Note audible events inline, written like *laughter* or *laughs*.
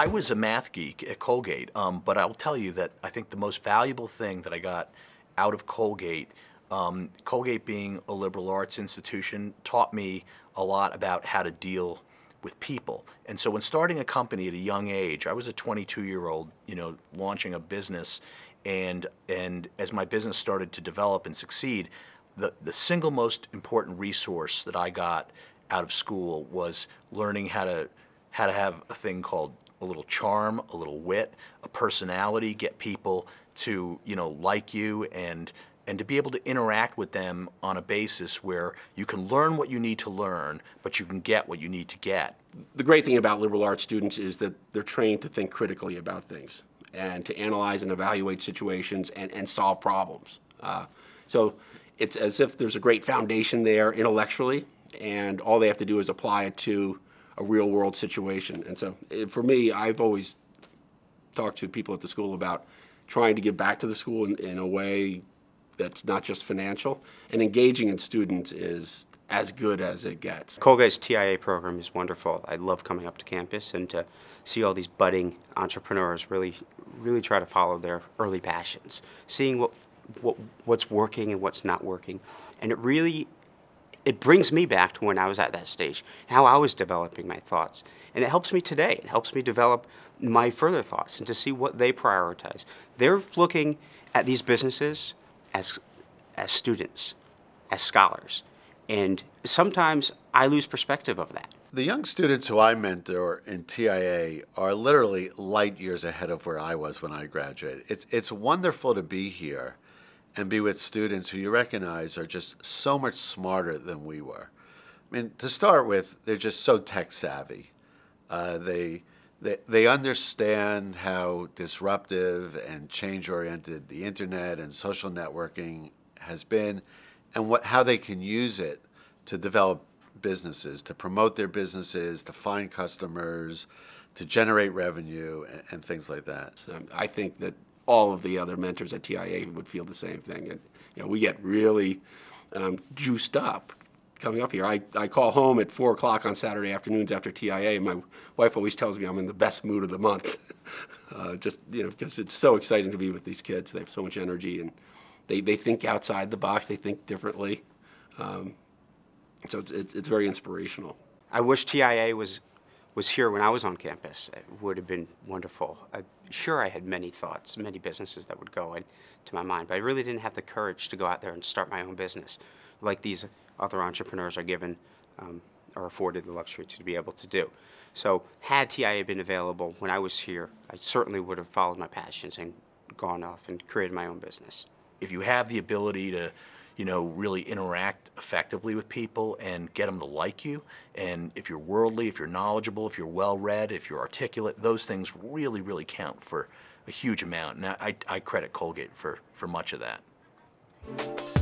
I was a math geek at Colgate, um, but I will tell you that I think the most valuable thing that I got out of Colgate, um, Colgate being a liberal arts institution, taught me a lot about how to deal with people. And so when starting a company at a young age, I was a 22 year old, you know, launching a business and and as my business started to develop and succeed, the, the single most important resource that I got out of school was learning how to how to have a thing called a little charm, a little wit, a personality, get people to, you know, like you and and to be able to interact with them on a basis where you can learn what you need to learn, but you can get what you need to get. The great thing about liberal arts students is that they're trained to think critically about things and to analyze and evaluate situations and, and solve problems. Uh, so it's as if there's a great foundation there intellectually, and all they have to do is apply it to a real world situation. And so it, eh, for me, I've always talked to people at the school about trying to give back to the school in, in a way that's not just financial. And engaging in students is as good as it gets. Colgate's TIA program is wonderful. I love coming up to campus and to see all these budding entrepreneurs really, really try to follow their early passions, seeing what, what what's working and what's not working. And it really it brings me back to when I was at that stage, how I was developing my thoughts. And it helps me today. It helps me develop my further thoughts and to see what they prioritize. They're looking at these businesses as, as students, as scholars. And sometimes I lose perspective of that. The young students who I mentor in TIA are literally light years ahead of where I was when I graduated. It's, it's wonderful to be here and be with students who you recognize are just so much smarter than we were. I mean, to start with, they're just so tech savvy. Uh, they, they, they understand how disruptive and change oriented the internet and social networking has been and what, how they can use it to develop businesses, to promote their businesses, to find customers, to generate revenue, and, and things like that. So I think that all of the other mentors at TIA would feel the same thing. And you know, we get really um, juiced up coming up here. I, I call home at four o'clock on Saturday afternoons after TIA, and my wife always tells me I'm in the best mood of the month. *laughs* uh, just you know, because it's so exciting to be with these kids. They have so much energy, and they, they think outside the box. They think differently. Um, so it's, it's, it's very inspirational. I wish TIA was was here when I was on campus it would have been wonderful. I, sure, I had many thoughts, many businesses that would go into my mind, but I really didn't have the courage to go out there and start my own business like these other entrepreneurs are given um, or afforded the luxury to be able to do. So had TIA been available when I was here, I certainly would have followed my passions and gone off and created my own business. If you have the ability to you know, really interact effectively with people and get them to like you. And if you're worldly, if you're knowledgeable, if you're well-read, if you're articulate, those things really, really count for a huge amount. And I, I credit Colgate for, for much of that.